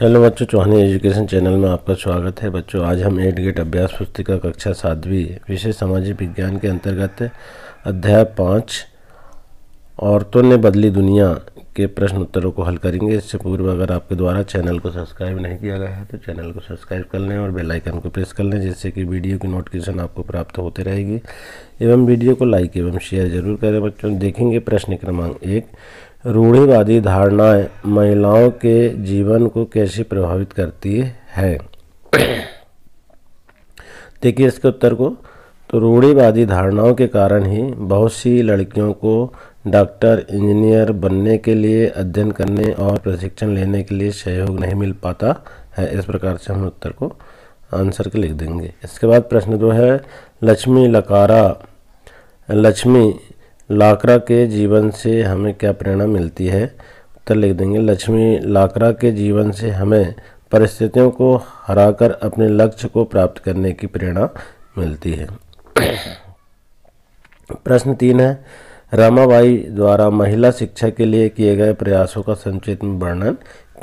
hello बच्चों चौहानी education channel में आपका स्वागत है बच्चों आज हम एट गेट अभ्यास पुस्तिका कक्षा सातवीं विषय सामाजिक विज्ञान के अंतर्गत अध्याय पाँच औरतों ने बदली दुनिया के प्रश्न उत्तरों को हल करेंगे इससे पूर्व अगर आपके द्वारा चैनल को सब्सक्राइब नहीं किया गया है तो चैनल को सब्सक्राइब कर लें और बेलाइकन को प्रेस कर लें जिससे कि वीडियो की नोटिफिकेशन आपको प्राप्त होते रहेगी एवं वीडियो को लाइक एवं शेयर जरूर करें बच्चों देखेंगे प्रश्न क्रमांक एक रूढ़िवादी धारणाएं महिलाओं के जीवन को कैसे प्रभावित करती है देखिए इसके उत्तर को तो रूढ़िवादी धारणाओं के कारण ही बहुत सी लड़कियों को डॉक्टर इंजीनियर बनने के लिए अध्ययन करने और प्रशिक्षण लेने के लिए सहयोग नहीं मिल पाता है इस प्रकार से हम उत्तर को आंसर के लिख देंगे इसके बाद प्रश्न दो है लक्ष्मी लकारा लक्ष्मी लाकरा के जीवन से हमें क्या प्रेरणा मिलती है उत्तर लिख देंगे लक्ष्मी लाकरा के जीवन से हमें परिस्थितियों को हराकर अपने लक्ष्य को प्राप्त करने की प्रेरणा मिलती है प्रश्न तीन है रमाबाई द्वारा महिला शिक्षा के लिए किए गए प्रयासों का संचित में वर्णन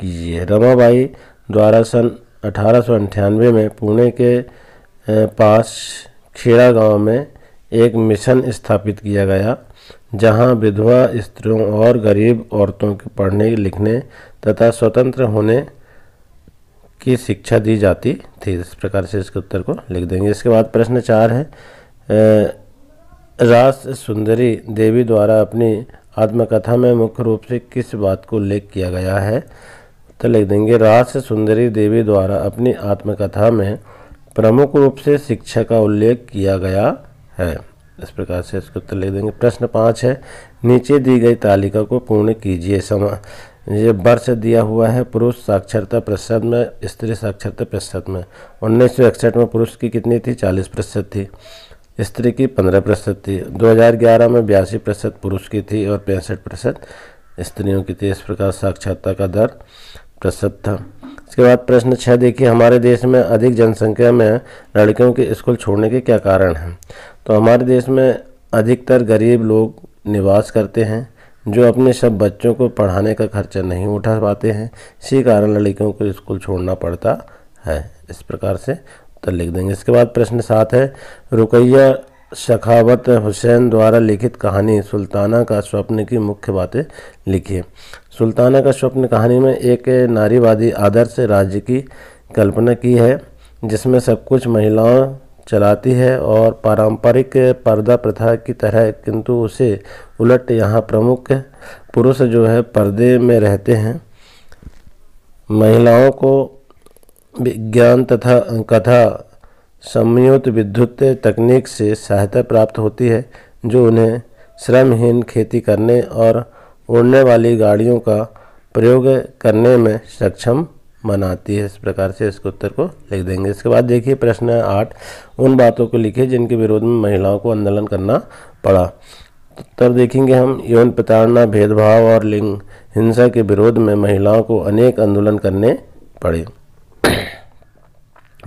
कीजिए रमाबाई द्वारा सन अठारह में पुणे के पास खेड़ा गांव में एक मिशन स्थापित किया गया जहां विधवा स्त्रियों और गरीब औरतों के पढ़ने लिखने तथा स्वतंत्र होने की शिक्षा दी जाती थी इस प्रकार से इसके उत्तर को लिख देंगे इसके बाद प्रश्न चार है रास सुंदरी देवी द्वारा अपनी आत्मकथा में मुख्य रूप से किस बात को उल्लेख किया गया है तो लिख देंगे रास सुंदरी देवी द्वारा अपनी आत्मकथा में प्रमुख रूप से शिक्षा का उल्लेख किया गया है इस प्रकार से इसको उत्तर लिख देंगे प्रश्न पाँच है नीचे दी गई तालिका को पूर्ण कीजिए समा ये वर्ष दिया हुआ है पुरुष साक्षरता प्रतिशत में स्त्री साक्षरता प्रतिशत में उन्नीस में पुरुष की कितनी थी चालीस प्रतिशत थी स्त्री की पंद्रह प्रतिशत थी 2011 में बयासी प्रतिशत पुरुष की थी और पैंसठ प्रतिशत स्त्रियों की थी इस प्रकार साक्षरता का दर प्रतिशत था इसके बाद प्रश्न छः देखिए हमारे देश में अधिक जनसंख्या में लड़कियों के स्कूल छोड़ने के क्या कारण हैं तो हमारे देश में अधिकतर गरीब लोग निवास करते हैं जो अपने सब बच्चों को पढ़ाने का खर्चा नहीं उठा पाते हैं इसी कारण लड़कियों को स्कूल छोड़ना पड़ता है इस प्रकार से उत्तर लिख देंगे इसके बाद प्रश्न सात है रुकैया शखावत हुसैन द्वारा लिखित कहानी सुल्ताना का स्वप्न की मुख्य बातें लिखिए सुल्ताना का स्वप्न कहानी में एक नारीवादी आदर्श राज्य की कल्पना की है जिसमें सब कुछ महिलाओं चलाती है और पारंपरिक पर्दा प्रथा की तरह किंतु उसे उलट यहाँ प्रमुख पुरुष जो है पर्दे में रहते हैं महिलाओं को विज्ञान तथा कथा संयुक्त विद्युत तकनीक से सहायता प्राप्त होती है जो उन्हें श्रमहीन खेती करने और उड़ने वाली गाड़ियों का प्रयोग करने में सक्षम मन आती है इस प्रकार से इसके उत्तर को लिख देंगे इसके बाद देखिए प्रश्न आठ उन बातों को लिखे जिनके विरोध में महिलाओं को आंदोलन करना पड़ा उत्तर देखेंगे हम यौन प्रताड़ना भेदभाव और लिंग हिंसा के विरोध में महिलाओं को अनेक आंदोलन करने पड़े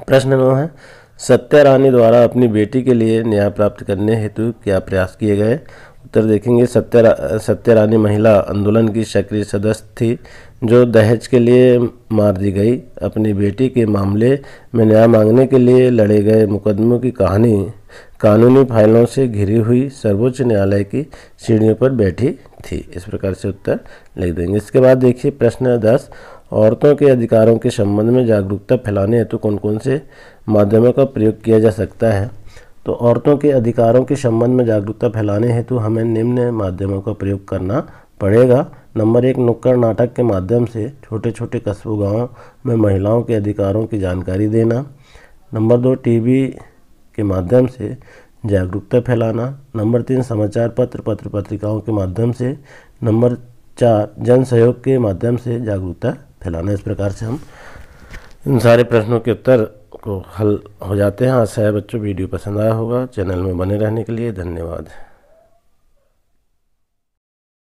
प्रश्न नौ है सत्या रानी द्वारा अपनी बेटी के लिए न्याय प्राप्त करने हेतु क्या प्रयास किए गए उत्तर देखेंगे सत्या सत्यारानी महिला आंदोलन की सक्रिय सदस्य थी जो दहेज के लिए मार दी गई अपनी बेटी के मामले में न्याय मांगने के लिए लड़े गए मुकदमों की कहानी कानूनी फाइलों से घिरी हुई सर्वोच्च न्यायालय की सीढ़ियों पर बैठी थी इस प्रकार से उत्तर लिख देंगे इसके बाद देखिए प्रश्न दस औरतों के अधिकारों के संबंध में जागरूकता फैलाने हेतु तो कौन कौन से माध्यमों का प्रयोग किया जा सकता है तो औरतों के अधिकारों के संबंध में जागरूकता फैलाने हेतु हमें निम्न माध्यमों का प्रयोग करना पड़ेगा नंबर एक नुक्कड़ नाटक के माध्यम से छोटे छोटे कस्बों गाँव में महिलाओं के अधिकारों की जानकारी देना नंबर दो टीवी के माध्यम से जागरूकता फैलाना नंबर तीन समाचार पत्र पत्र पत्रिकाओं के माध्यम से नंबर चार जन सहयोग के माध्यम से जागरूकता फैलाना इस प्रकार से हम इन सारे प्रश्नों के उत्तर को हल हो जाते हैं आशा है बच्चों वीडियो पसंद आया होगा चैनल में बने रहने के लिए धन्यवाद